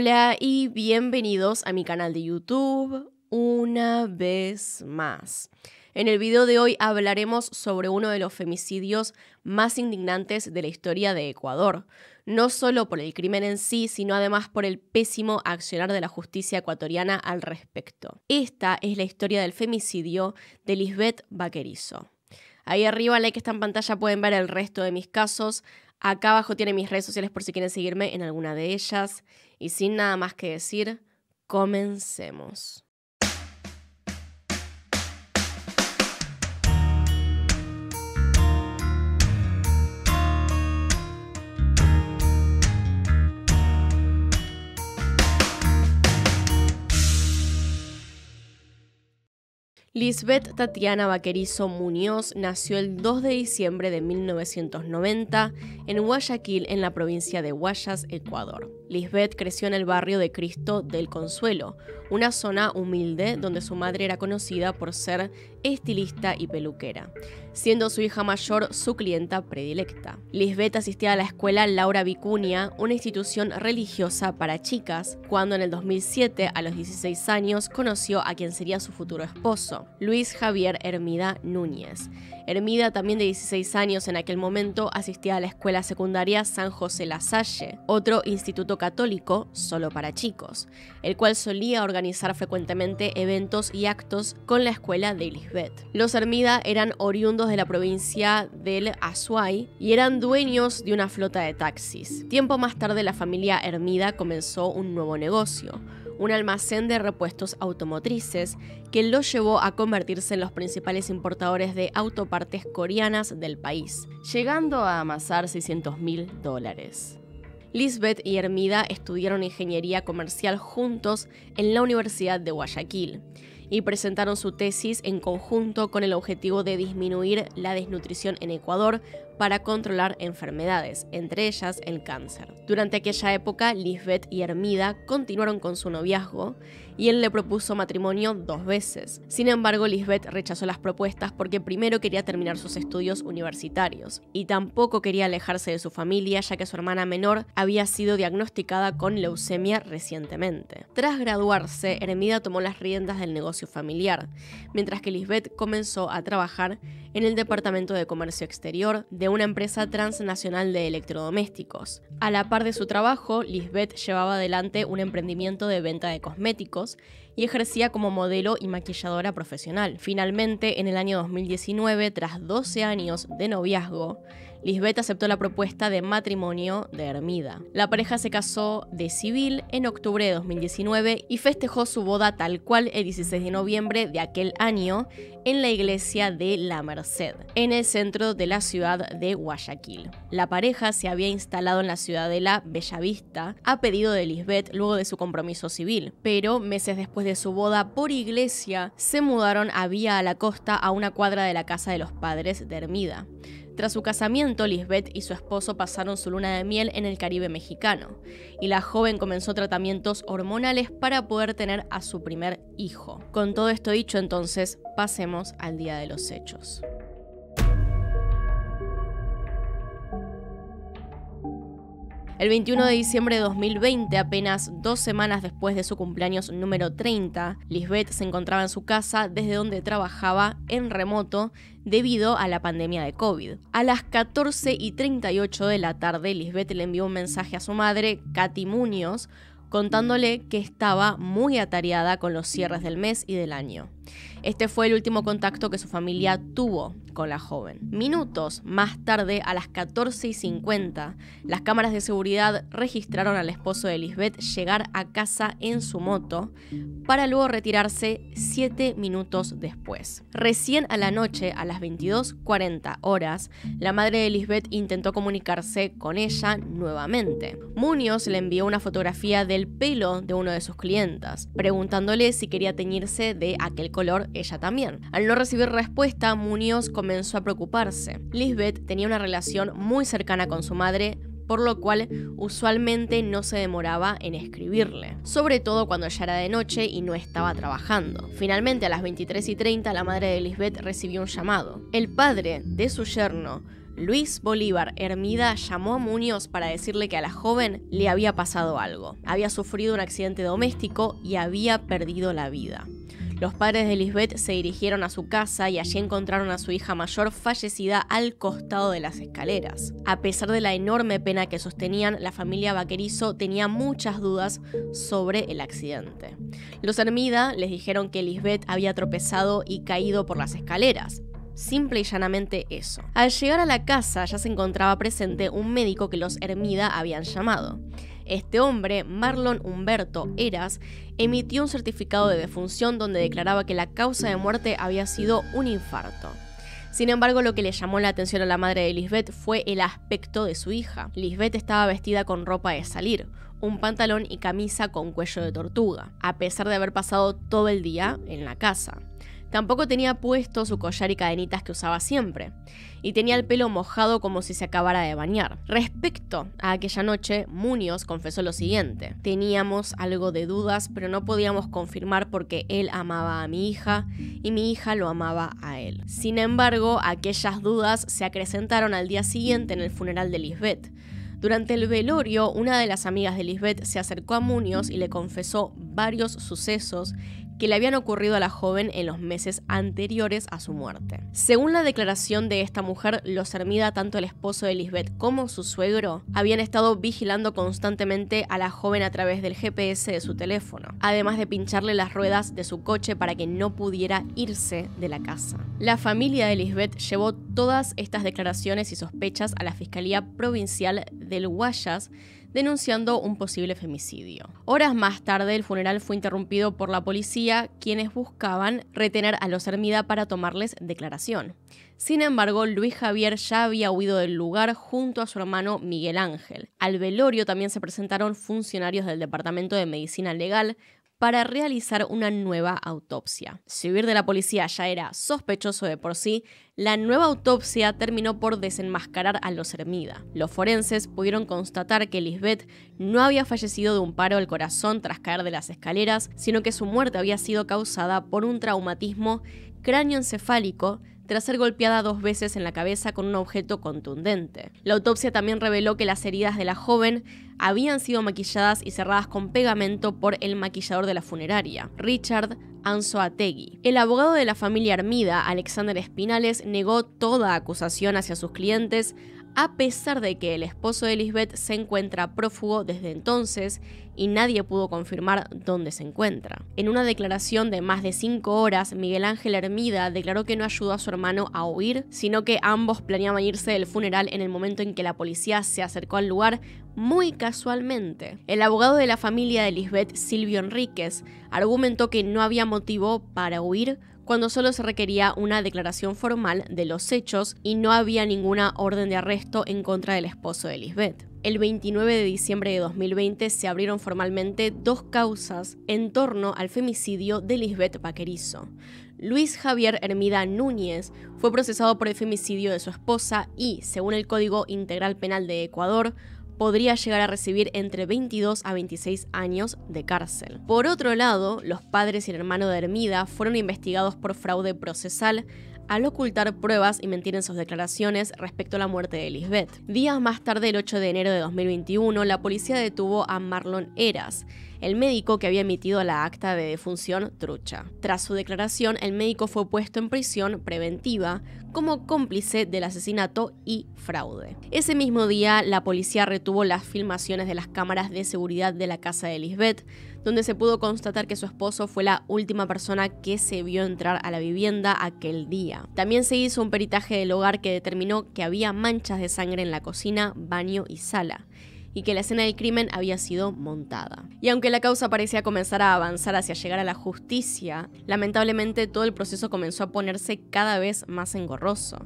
Hola y bienvenidos a mi canal de YouTube una vez más. En el video de hoy hablaremos sobre uno de los femicidios más indignantes de la historia de Ecuador, no solo por el crimen en sí, sino además por el pésimo accionar de la justicia ecuatoriana al respecto. Esta es la historia del femicidio de Lisbeth Vaquerizo. Ahí arriba, en la que está en pantalla, pueden ver el resto de mis casos. Acá abajo tiene mis redes sociales por si quieren seguirme en alguna de ellas. Y sin nada más que decir, comencemos. Lisbeth Tatiana Vaquerizo Muñoz nació el 2 de diciembre de 1990 en Guayaquil, en la provincia de Guayas, Ecuador. Lisbeth creció en el barrio de Cristo del Consuelo, una zona humilde donde su madre era conocida por ser estilista y peluquera, siendo su hija mayor su clienta predilecta. Lisbeth asistía a la escuela Laura Vicuña, una institución religiosa para chicas, cuando en el 2007, a los 16 años, conoció a quien sería su futuro esposo, Luis Javier Hermida Núñez. Hermida, también de 16 años en aquel momento, asistía a la escuela secundaria San José La Salle, otro instituto católico solo para chicos, el cual solía organizar frecuentemente eventos y actos con la escuela de Lisbeth. Los Hermida eran oriundos de la provincia del Azuay y eran dueños de una flota de taxis. Tiempo más tarde la familia Hermida comenzó un nuevo negocio, un almacén de repuestos automotrices que los llevó a convertirse en los principales importadores de autopartes coreanas del país, llegando a amasar 600 mil dólares. Lisbeth y Hermida estudiaron ingeniería comercial juntos en la Universidad de Guayaquil y presentaron su tesis en conjunto con el objetivo de disminuir la desnutrición en Ecuador para controlar enfermedades, entre ellas el cáncer. Durante aquella época, Lisbeth y Hermida continuaron con su noviazgo y él le propuso matrimonio dos veces. Sin embargo, Lisbeth rechazó las propuestas porque primero quería terminar sus estudios universitarios y tampoco quería alejarse de su familia ya que su hermana menor había sido diagnosticada con leucemia recientemente. Tras graduarse, Hermida tomó las riendas del negocio familiar, mientras que Lisbeth comenzó a trabajar en el Departamento de Comercio Exterior de una empresa transnacional de electrodomésticos. A la par de su trabajo, Lisbeth llevaba adelante un emprendimiento de venta de cosméticos y ejercía como modelo y maquilladora profesional. Finalmente, en el año 2019, tras 12 años de noviazgo, Lisbeth aceptó la propuesta de matrimonio de Hermida. La pareja se casó de civil en octubre de 2019 y festejó su boda tal cual el 16 de noviembre de aquel año en la iglesia de La Merced, en el centro de la ciudad de Guayaquil. La pareja se había instalado en la ciudad de la Bellavista a pedido de Lisbeth luego de su compromiso civil, pero meses después de su boda por iglesia se mudaron a Vía a la Costa a una cuadra de la casa de los padres de Hermida. Tras su casamiento, Lisbeth y su esposo pasaron su luna de miel en el Caribe mexicano, y la joven comenzó tratamientos hormonales para poder tener a su primer hijo. Con todo esto dicho, entonces, pasemos al día de los hechos. El 21 de diciembre de 2020, apenas dos semanas después de su cumpleaños número 30, Lisbeth se encontraba en su casa desde donde trabajaba en remoto debido a la pandemia de COVID. A las 14 y 38 de la tarde, Lisbeth le envió un mensaje a su madre, Katy Muñoz, contándole que estaba muy atareada con los cierres del mes y del año. Este fue el último contacto que su familia tuvo la joven. Minutos más tarde, a las 14:50, y las cámaras de seguridad registraron al esposo de Lisbeth llegar a casa en su moto para luego retirarse siete minutos después. Recién a la noche, a las 22.40 horas, la madre de Lisbeth intentó comunicarse con ella nuevamente. Muñoz le envió una fotografía del pelo de uno de sus clientas, preguntándole si quería teñirse de aquel color ella también. Al no recibir respuesta, Muñoz comenzó comenzó a preocuparse. Lisbeth tenía una relación muy cercana con su madre, por lo cual usualmente no se demoraba en escribirle, sobre todo cuando ya era de noche y no estaba trabajando. Finalmente, a las 23 y 30, la madre de Lisbeth recibió un llamado. El padre de su yerno, Luis Bolívar Hermida llamó a Muñoz para decirle que a la joven le había pasado algo. Había sufrido un accidente doméstico y había perdido la vida. Los padres de Lisbeth se dirigieron a su casa y allí encontraron a su hija mayor fallecida al costado de las escaleras. A pesar de la enorme pena que sostenían, la familia Vaquerizo tenía muchas dudas sobre el accidente. Los Hermida les dijeron que Lisbeth había tropezado y caído por las escaleras, Simple y llanamente eso. Al llegar a la casa ya se encontraba presente un médico que los Hermida habían llamado. Este hombre, Marlon Humberto Eras, emitió un certificado de defunción donde declaraba que la causa de muerte había sido un infarto. Sin embargo, lo que le llamó la atención a la madre de Lisbeth fue el aspecto de su hija. Lisbeth estaba vestida con ropa de salir, un pantalón y camisa con cuello de tortuga, a pesar de haber pasado todo el día en la casa. Tampoco tenía puesto su collar y cadenitas que usaba siempre, y tenía el pelo mojado como si se acabara de bañar. Respecto a aquella noche, Muñoz confesó lo siguiente. Teníamos algo de dudas, pero no podíamos confirmar porque él amaba a mi hija y mi hija lo amaba a él. Sin embargo, aquellas dudas se acrecentaron al día siguiente en el funeral de Lisbeth. Durante el velorio, una de las amigas de Lisbeth se acercó a Muñoz y le confesó varios sucesos que le habían ocurrido a la joven en los meses anteriores a su muerte. Según la declaración de esta mujer, los Hermida, tanto el esposo de Lisbeth como su suegro, habían estado vigilando constantemente a la joven a través del GPS de su teléfono, además de pincharle las ruedas de su coche para que no pudiera irse de la casa. La familia de Lisbeth llevó todas estas declaraciones y sospechas a la Fiscalía Provincial del Guayas, denunciando un posible femicidio. Horas más tarde, el funeral fue interrumpido por la policía, quienes buscaban retener a los Hermida para tomarles declaración. Sin embargo, Luis Javier ya había huido del lugar junto a su hermano Miguel Ángel. Al velorio también se presentaron funcionarios del Departamento de Medicina Legal, para realizar una nueva autopsia. Si huir de la policía ya era sospechoso de por sí, la nueva autopsia terminó por desenmascarar a los Hermida. Los forenses pudieron constatar que Lisbeth no había fallecido de un paro al corazón tras caer de las escaleras, sino que su muerte había sido causada por un traumatismo cráneoencefálico tras ser golpeada dos veces en la cabeza con un objeto contundente. La autopsia también reveló que las heridas de la joven habían sido maquilladas y cerradas con pegamento por el maquillador de la funeraria, Richard Anzoategui. El abogado de la familia Armida, Alexander Espinales, negó toda acusación hacia sus clientes, a pesar de que el esposo de Lisbeth se encuentra prófugo desde entonces y nadie pudo confirmar dónde se encuentra. En una declaración de más de cinco horas, Miguel Ángel Hermida declaró que no ayudó a su hermano a huir, sino que ambos planeaban irse del funeral en el momento en que la policía se acercó al lugar muy casualmente. El abogado de la familia de Lisbeth, Silvio Enríquez, argumentó que no había motivo para huir cuando solo se requería una declaración formal de los hechos y no había ninguna orden de arresto en contra del esposo de Lisbeth. El 29 de diciembre de 2020 se abrieron formalmente dos causas en torno al femicidio de Lisbeth Paquerizo. Luis Javier Hermida Núñez fue procesado por el femicidio de su esposa y, según el Código Integral Penal de Ecuador, podría llegar a recibir entre 22 a 26 años de cárcel. Por otro lado, los padres y el hermano de Hermida fueron investigados por fraude procesal al ocultar pruebas y mentir en sus declaraciones respecto a la muerte de Lisbeth. Días más tarde, el 8 de enero de 2021, la policía detuvo a Marlon Eras, el médico que había emitido la acta de defunción trucha. Tras su declaración, el médico fue puesto en prisión preventiva como cómplice del asesinato y fraude. Ese mismo día, la policía retuvo las filmaciones de las cámaras de seguridad de la casa de Lisbeth, donde se pudo constatar que su esposo fue la última persona que se vio entrar a la vivienda aquel día. También se hizo un peritaje del hogar que determinó que había manchas de sangre en la cocina, baño y sala y que la escena del crimen había sido montada. Y aunque la causa parecía comenzar a avanzar hacia llegar a la justicia, lamentablemente todo el proceso comenzó a ponerse cada vez más engorroso.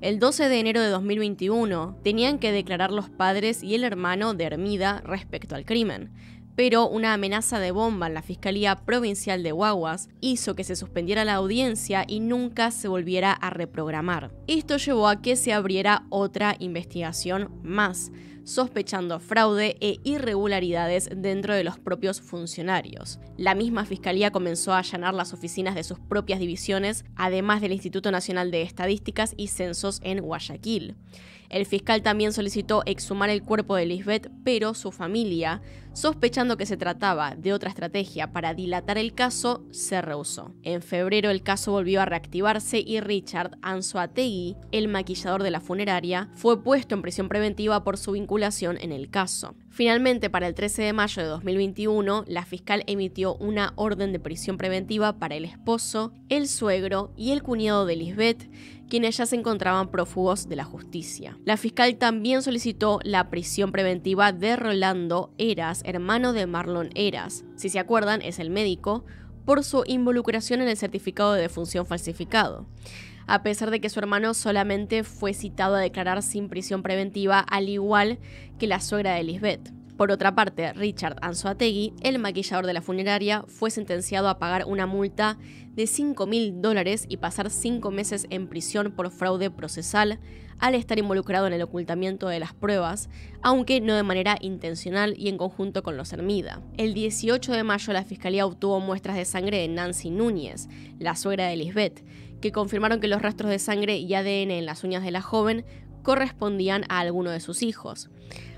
El 12 de enero de 2021 tenían que declarar los padres y el hermano de Hermida respecto al crimen, pero una amenaza de bomba en la Fiscalía Provincial de Guaguas hizo que se suspendiera la audiencia y nunca se volviera a reprogramar. Esto llevó a que se abriera otra investigación más, sospechando fraude e irregularidades dentro de los propios funcionarios. La misma Fiscalía comenzó a allanar las oficinas de sus propias divisiones, además del Instituto Nacional de Estadísticas y Censos en Guayaquil. El fiscal también solicitó exhumar el cuerpo de Lisbeth, pero su familia, sospechando que se trataba de otra estrategia para dilatar el caso, se rehusó. En febrero el caso volvió a reactivarse y Richard Anzoategui, el maquillador de la funeraria, fue puesto en prisión preventiva por su vinculación en el caso. Finalmente, para el 13 de mayo de 2021, la fiscal emitió una orden de prisión preventiva para el esposo, el suegro y el cuñado de Lisbeth, quienes ya se encontraban prófugos de la justicia. La fiscal también solicitó la prisión preventiva de Rolando Eras, hermano de Marlon Eras. Si se acuerdan, es el médico, por su involucración en el certificado de defunción falsificado a pesar de que su hermano solamente fue citado a declarar sin prisión preventiva, al igual que la suegra de Lisbeth. Por otra parte, Richard Anzoategui, el maquillador de la funeraria, fue sentenciado a pagar una multa de 5.000 mil dólares y pasar cinco meses en prisión por fraude procesal al estar involucrado en el ocultamiento de las pruebas, aunque no de manera intencional y en conjunto con los Ermida. El 18 de mayo la fiscalía obtuvo muestras de sangre de Nancy Núñez, la suegra de Lisbeth, que confirmaron que los rastros de sangre y ADN en las uñas de la joven correspondían a alguno de sus hijos,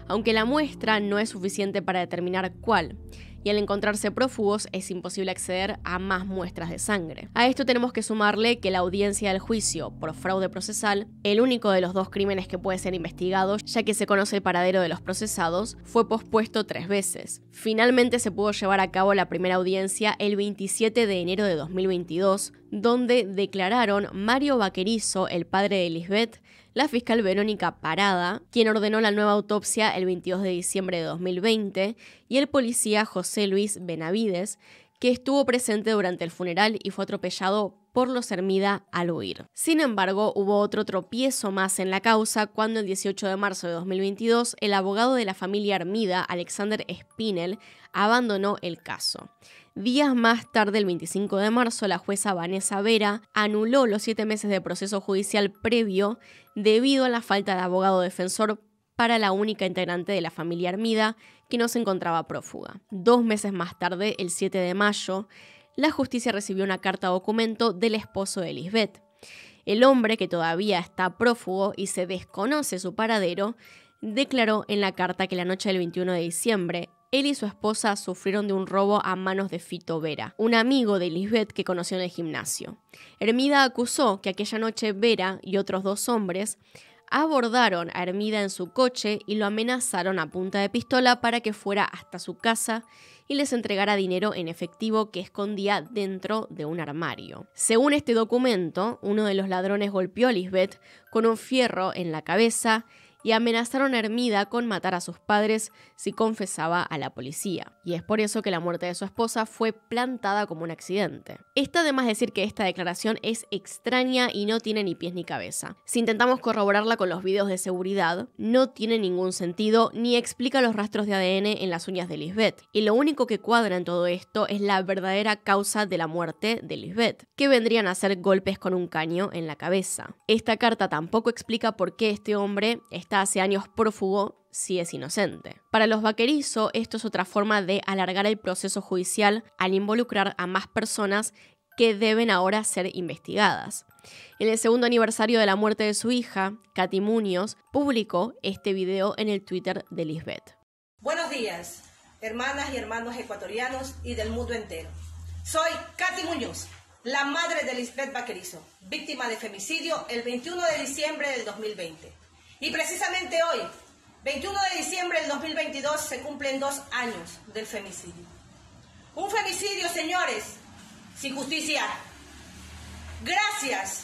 aunque la muestra no es suficiente para determinar cuál y al encontrarse prófugos es imposible acceder a más muestras de sangre. A esto tenemos que sumarle que la audiencia del juicio por fraude procesal, el único de los dos crímenes que puede ser investigado ya que se conoce el paradero de los procesados, fue pospuesto tres veces. Finalmente se pudo llevar a cabo la primera audiencia el 27 de enero de 2022, donde declararon Mario Vaquerizo, el padre de Lisbeth, la fiscal Verónica Parada, quien ordenó la nueva autopsia el 22 de diciembre de 2020, y el policía José Luis Benavides, que estuvo presente durante el funeral y fue atropellado por los Hermida al huir. Sin embargo, hubo otro tropiezo más en la causa cuando el 18 de marzo de 2022 el abogado de la familia Hermida, Alexander Spinel, abandonó el caso. Días más tarde, el 25 de marzo, la jueza Vanessa Vera anuló los siete meses de proceso judicial previo debido a la falta de abogado defensor para la única integrante de la familia Armida que no se encontraba prófuga. Dos meses más tarde, el 7 de mayo, la justicia recibió una carta documento del esposo de Lisbeth. El hombre, que todavía está prófugo y se desconoce su paradero, declaró en la carta que la noche del 21 de diciembre él y su esposa sufrieron de un robo a manos de Fito Vera, un amigo de Lisbeth que conoció en el gimnasio. Hermida acusó que aquella noche Vera y otros dos hombres abordaron a Hermida en su coche y lo amenazaron a punta de pistola para que fuera hasta su casa y les entregara dinero en efectivo que escondía dentro de un armario. Según este documento, uno de los ladrones golpeó a Lisbeth con un fierro en la cabeza y amenazaron a Hermida con matar a sus padres si confesaba a la policía. Y es por eso que la muerte de su esposa fue plantada como un accidente. Está más decir que esta declaración es extraña y no tiene ni pies ni cabeza. Si intentamos corroborarla con los videos de seguridad, no tiene ningún sentido ni explica los rastros de ADN en las uñas de Lisbeth. Y lo único que cuadra en todo esto es la verdadera causa de la muerte de Lisbeth, que vendrían a ser golpes con un caño en la cabeza. Esta carta tampoco explica por qué este hombre está hace años prófugo si es inocente. Para los vaquerizo, esto es otra forma de alargar el proceso judicial al involucrar a más personas que deben ahora ser investigadas. En el segundo aniversario de la muerte de su hija, Katy Muñoz publicó este video en el Twitter de Lisbeth. Buenos días, hermanas y hermanos ecuatorianos y del mundo entero. Soy Katy Muñoz, la madre de Lisbeth Vaquerizo, víctima de femicidio el 21 de diciembre del 2020. Y precisamente hoy, 21 de diciembre del 2022, se cumplen dos años del femicidio. Un femicidio, señores, sin justicia. Gracias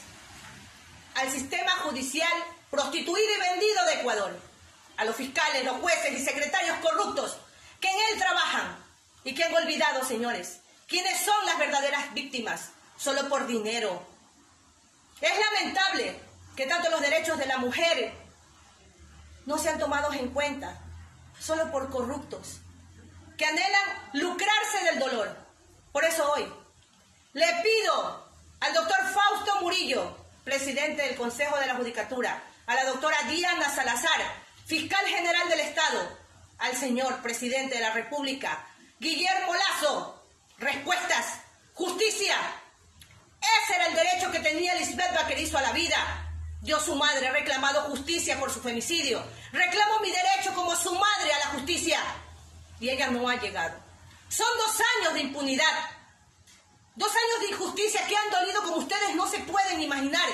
al sistema judicial prostituido y vendido de Ecuador, a los fiscales, los jueces y secretarios corruptos que en él trabajan y que han olvidado, señores, quiénes son las verdaderas víctimas, solo por dinero. Es lamentable que tanto los derechos de la mujer no se han tomados en cuenta, solo por corruptos, que anhelan lucrarse del dolor. Por eso hoy le pido al doctor Fausto Murillo, presidente del Consejo de la Judicatura, a la doctora Diana Salazar, fiscal general del Estado, al señor presidente de la República, Guillermo Lazo, respuestas, justicia. Ese era el derecho que tenía Lisbeth Vaquerizo a la vida. Yo, su madre, he reclamado justicia por su femicidio. Reclamo mi derecho como su madre a la justicia. Y ella no ha llegado. Son dos años de impunidad. Dos años de injusticia que han dolido como ustedes no se pueden imaginar.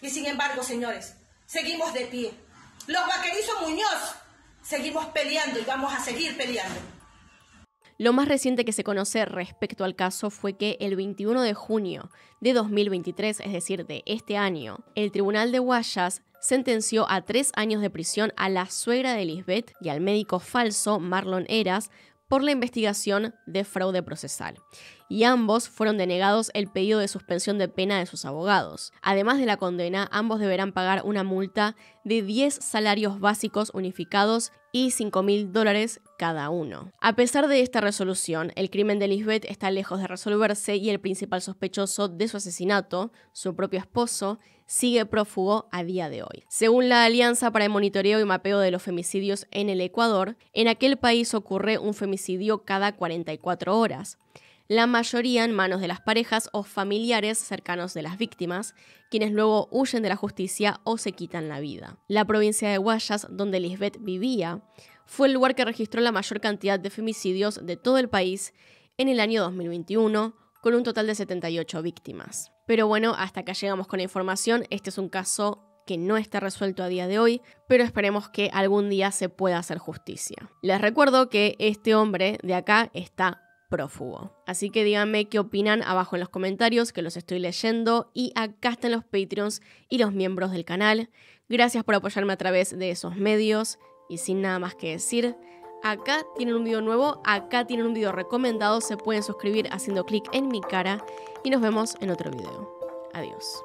Y sin embargo, señores, seguimos de pie. Los vaquerizos Muñoz seguimos peleando y vamos a seguir peleando. Lo más reciente que se conoce respecto al caso fue que el 21 de junio de 2023, es decir, de este año, el Tribunal de Guayas sentenció a tres años de prisión a la suegra de Lisbeth y al médico falso Marlon Eras por la investigación de fraude procesal, y ambos fueron denegados el pedido de suspensión de pena de sus abogados. Además de la condena, ambos deberán pagar una multa de 10 salarios básicos unificados y 5.000 mil dólares cada uno. A pesar de esta resolución, el crimen de Lisbeth está lejos de resolverse y el principal sospechoso de su asesinato, su propio esposo, sigue prófugo a día de hoy. Según la Alianza para el Monitoreo y Mapeo de los Femicidios en el Ecuador, en aquel país ocurre un femicidio cada 44 horas la mayoría en manos de las parejas o familiares cercanos de las víctimas, quienes luego huyen de la justicia o se quitan la vida. La provincia de Guayas, donde Lisbeth vivía, fue el lugar que registró la mayor cantidad de femicidios de todo el país en el año 2021, con un total de 78 víctimas. Pero bueno, hasta acá llegamos con la información. Este es un caso que no está resuelto a día de hoy, pero esperemos que algún día se pueda hacer justicia. Les recuerdo que este hombre de acá está prófugo. Así que díganme qué opinan abajo en los comentarios, que los estoy leyendo. Y acá están los Patreons y los miembros del canal. Gracias por apoyarme a través de esos medios. Y sin nada más que decir, acá tienen un video nuevo, acá tienen un video recomendado. Se pueden suscribir haciendo clic en mi cara. Y nos vemos en otro video. Adiós.